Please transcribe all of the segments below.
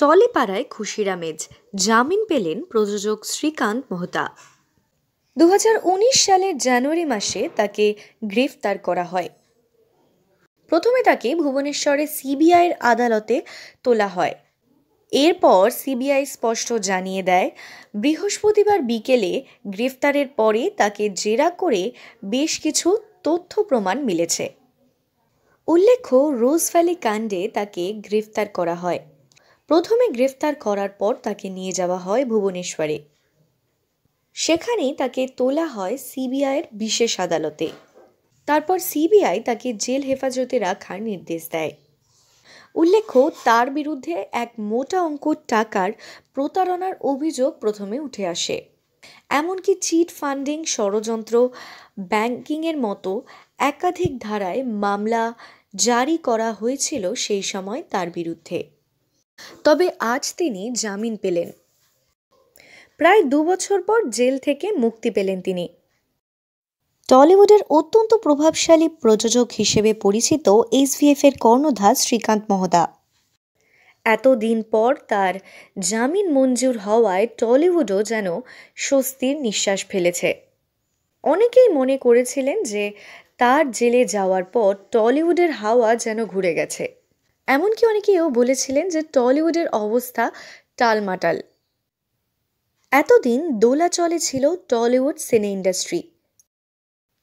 টলিপাড়ায় খুশিরা মেজ জামিন পেলেন প্রযোজক শ্রীকান্ত মোহতা দু সালের জানুয়ারি মাসে তাকে গ্রেফতার করা হয় প্রথমে তাকে ভুবনেশ্বরে সিবিআইয়ের আদালতে তোলা হয় এরপর সিবিআই স্পষ্ট জানিয়ে দেয় বৃহস্পতিবার বিকেলে গ্রেফতারের পরে তাকে জেরা করে বেশ কিছু তথ্য প্রমাণ মিলেছে উল্লেখ্য রোজ ভ্যালি কাণ্ডে তাকে গ্রেফতার করা হয় প্রথমে গ্রেফতার করার পর তাকে নিয়ে যাওয়া হয় ভুবনেশ্বরে সেখানেই তাকে তোলা হয় সিবিআইয়ের বিশেষ আদালতে তারপর সিবিআই তাকে জেল হেফাজতে রাখার নির্দেশ দেয় উল্লেখ্য তার বিরুদ্ধে এক মোটা অঙ্ক টাকার প্রতারণার অভিযোগ প্রথমে উঠে আসে এমনকি চিট ফান্ডিং ষড়যন্ত্র ব্যাংকিংয়ের মতো একাধিক ধারায় মামলা জারি করা হয়েছিল সেই সময় তার বিরুদ্ধে তবে আজ তিনি জামিন পেলেন প্রায় দু বছর পর জেল থেকে মুক্তি পেলেন তিনি টলিউডের অত্যন্ত প্রভাবশালী প্রযোজক হিসেবে পরিচিত এসভিএফ এর কর্ণধার শ্রীকান্ত মহদা এতদিন পর তার জামিন মঞ্জুর হওয়ায় টলিউডও যেন স্বস্তির নিঃশ্বাস ফেলেছে অনেকেই মনে করেছিলেন যে তার জেলে যাওয়ার পর টলিউডের হাওয়া যেন ঘুরে গেছে এমনকি অনেকে এও বলেছিলেন যে টলিউডের অবস্থা টালমাটাল এতদিন দোলাচলে ছিল টলিউড সিনে ইন্ডাস্ট্রি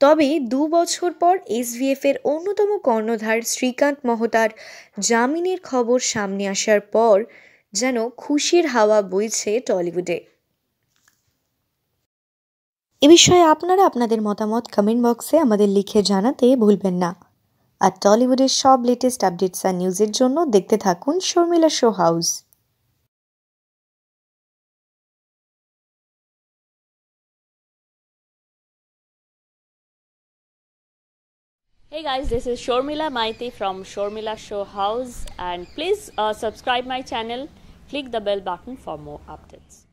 তবে দু বছর পর এসভিএফের অন্যতম কর্ণধার শ্রীকান্ত মহতার জামিনের খবর সামনে আসার পর যেন খুশির হাওয়া বইছে টলিউডে এ বিষয়ে আপনারা আপনাদের মতামত কমেন্ট বক্সে আমাদের লিখে জানাতে ভুলবেন না আর টলিউডের সব লেটেস্ট আপডেটস আর নিউজের জন্য দেখতে থাকুন Sharmila show house Hey guys, this is Shormila Maiti from Shormila Show House and please uh, subscribe my channel, click the bell button for more updates.